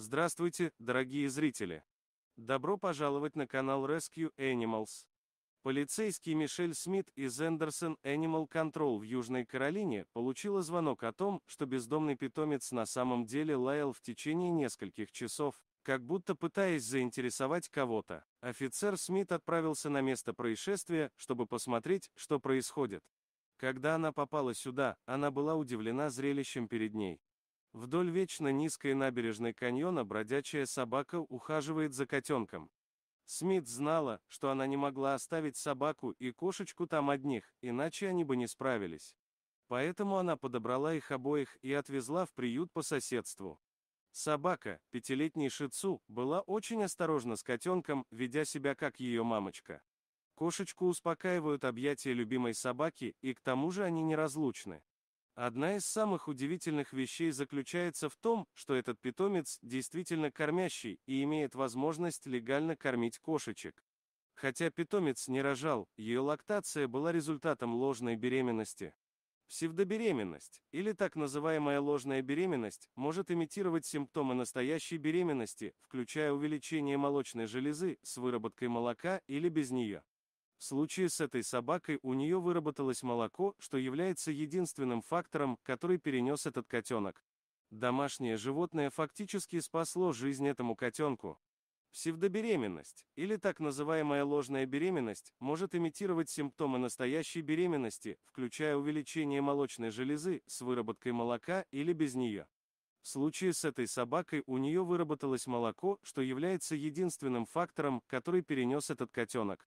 Здравствуйте, дорогие зрители! Добро пожаловать на канал Rescue Animals. Полицейский Мишель Смит из Эндерсон Animal Control в Южной Каролине получила звонок о том, что бездомный питомец на самом деле лаял в течение нескольких часов, как будто пытаясь заинтересовать кого-то. Офицер Смит отправился на место происшествия, чтобы посмотреть, что происходит. Когда она попала сюда, она была удивлена зрелищем перед ней. Вдоль вечно низкой набережной каньона бродячая собака ухаживает за котенком. Смит знала, что она не могла оставить собаку и кошечку там одних, иначе они бы не справились. Поэтому она подобрала их обоих и отвезла в приют по соседству. Собака, пятилетний шицу, была очень осторожна с котенком, ведя себя как ее мамочка. Кошечку успокаивают объятия любимой собаки, и к тому же они неразлучны. Одна из самых удивительных вещей заключается в том, что этот питомец действительно кормящий и имеет возможность легально кормить кошечек. Хотя питомец не рожал, ее лактация была результатом ложной беременности. Псевдобеременность, или так называемая ложная беременность, может имитировать симптомы настоящей беременности, включая увеличение молочной железы с выработкой молока или без нее. В случае с этой собакой у нее выработалось молоко, что является единственным фактором, который перенес этот котенок. Домашнее животное фактически спасло жизнь этому котенку. Псевдобеременность, или так называемая ложная беременность, может имитировать симптомы настоящей беременности, включая увеличение молочной железы с выработкой молока или без нее. В случае с этой собакой у нее выработалось молоко, что является единственным фактором, который перенес этот котенок.